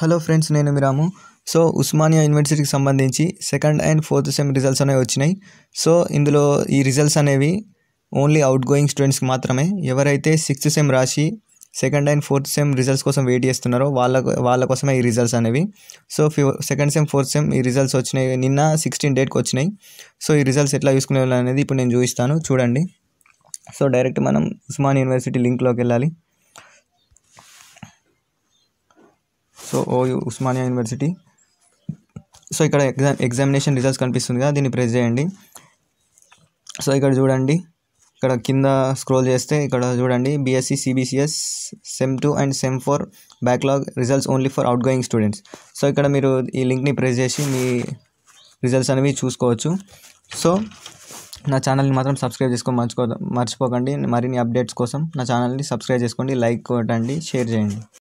hello friends నేను మీరాము so Osmania యూనివర్సిటీకి సంబంధించి second and fourth sem results అనేవి వచ్చినాయి సో ఇందులో ఈ రిజల్ట్స్ అనేవి ఓన్లీ అవుట్ గోయింగ్ స్టూడెంట్స్కి మాత్రమే ఎవరైతే సిక్స్త్ సెమ్ రాసి second and fourth sem results కోసం వెయిట్ చేస్తున్నారో వాళ్ళ వాళ్ళ కోసమే ఈ రిజల్ట్స్ అనేవి so second sem fourth sem ఈ రిజల్ట్స్ వచ్చినాయి నిన్న సిక్స్టీన్ డేట్కి వచ్చినాయి సో ఈ రిజల్ట్స్ ఎట్లా చూసుకునే అనేది ఇప్పుడు నేను చూపిస్తాను చూడండి సో డైరెక్ట్ మనం ఉస్మాన్ యూనివర్సిటీ లింక్లోకి వెళ్ళాలి సో ఓ ఉస్మానియా యూనివర్సిటీ సో ఇక్కడ ఎగ్జామ్ ఎగ్జామినేషన్ రిజల్ట్స్ కనిపిస్తుంది కదా దీన్ని ప్రెస్ చేయండి సో ఇక్కడ చూడండి ఇక్కడ కింద స్క్రోల్ చేస్తే ఇక్కడ చూడండి BSc CBCS sem two and sem four backlog results only for outgoing students so ఇక్కడ మీరు ఈ లింక్ని ప్రెస్ చేసి మీ రిజల్ట్స్ అనేవి చూసుకోవచ్చు సో నా ఛానల్ని మాత్రం సబ్స్క్రైబ్ చేసుకొని మర్చిపో మర్చిపోకండి మరిన్ని అప్డేట్స్ కోసం నా ఛానల్ని సబ్స్క్రైబ్ చేసుకోండి లైక్ కొట్టండి షేర్ చేయండి